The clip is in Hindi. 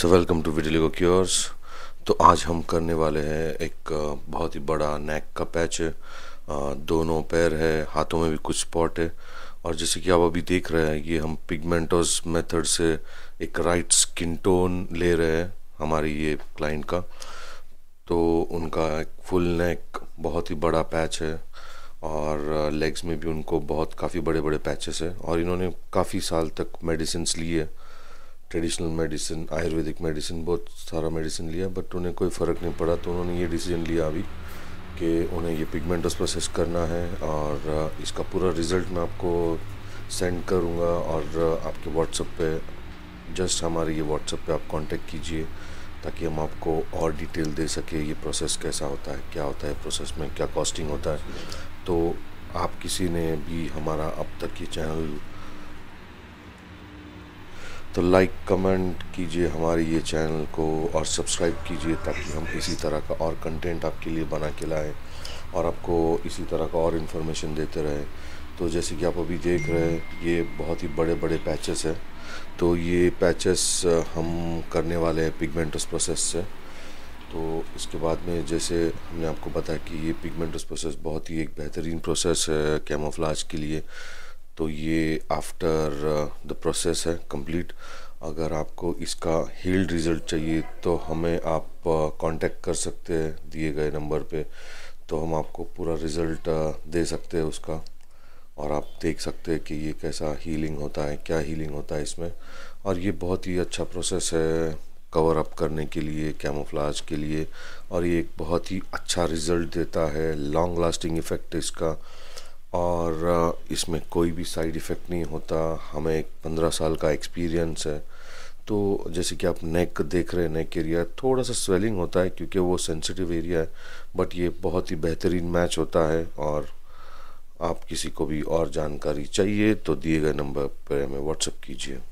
so welcome to vitiligo cures तो आज हम करने वाले हैं एक बहुत ही बड़ा नेक का पैच है दोनों पैर है हाथों में भी कुछ स्पॉट है और जैसे कि आप अभी देख रहे हैं ये हम पिगमेंटोस मेथड से एक राइट स्किन टोन ले रहे हैं हमारी ये क्लाइंट का तो उनका एक फुल नेक बहुत ही बड़ा पैच है और लेग्स में भी उनको बहुत काफ़ी बड़े बड़े पैचेस हैं और इन्होंने काफ़ी साल तक मेडिसिन लिए है ट्रेडिशनल मेडिसिन आयुर्वेदिक मेडिसिन बहुत सारा मेडिसिन लिया बट उन्हें कोई फ़र्क नहीं पड़ा तो उन्होंने ये डिसीजन लिया अभी कि उन्हें ये पिगमेंटस प्रोसेस करना है और इसका पूरा रिज़ल्ट मैं आपको सेंड करूँगा और आपके व्हाट्सएप पे जस्ट हमारे ये व्हाट्सएप पे आप कांटेक्ट कीजिए ताकि हम आपको और डिटेल दे सके ये प्रोसेस कैसा होता है क्या होता है प्रोसेस में क्या कॉस्टिंग होता है तो आप किसी ने भी हमारा अब तक ये चैनल तो लाइक कमेंट कीजिए हमारे ये चैनल को और सब्सक्राइब कीजिए ताकि हम इसी तरह का और कंटेंट आपके लिए बना के लाएँ और आपको इसी तरह का और इन्फॉर्मेशन देते रहें तो जैसे कि आप अभी देख रहे हैं ये बहुत ही बड़े बड़े पैचेस हैं तो ये पैचेस हम करने वाले हैं पिगमेंटस प्रोसेस से तो इसके बाद में जैसे हमने आपको बताया कि ये पिगमेंटस प्रोसेस बहुत ही एक बेहतरीन प्रोसेस है कैमोफ्लाज के लिए तो ये आफ्टर द प्रोसेस है कंप्लीट अगर आपको इसका हील्ड रिज़ल्ट चाहिए तो हमें आप कांटेक्ट uh, कर सकते हैं दिए गए नंबर पे तो हम आपको पूरा रिज़ल्ट uh, दे सकते हैं उसका और आप देख सकते हैं कि ये कैसा हीलिंग होता है क्या हीलिंग होता है इसमें और ये बहुत ही अच्छा प्रोसेस है कवर अप करने के लिए कैमोफ्लाज के लिए और ये एक बहुत ही अच्छा रिज़ल्ट देता है लॉन्ग लास्टिंग इफ़ेक्ट इसका और इसमें कोई भी साइड इफ़ेक्ट नहीं होता हमें एक पंद्रह साल का एक्सपीरियंस है तो जैसे कि आप नेक देख रहे हैं नेक एरिया थोड़ा सा स्वेलिंग होता है क्योंकि वो सेंसिटिव एरिया है बट ये बहुत ही बेहतरीन मैच होता है और आप किसी को भी और जानकारी चाहिए तो दिए गए नंबर पर हमें व्हाट्सअप कीजिए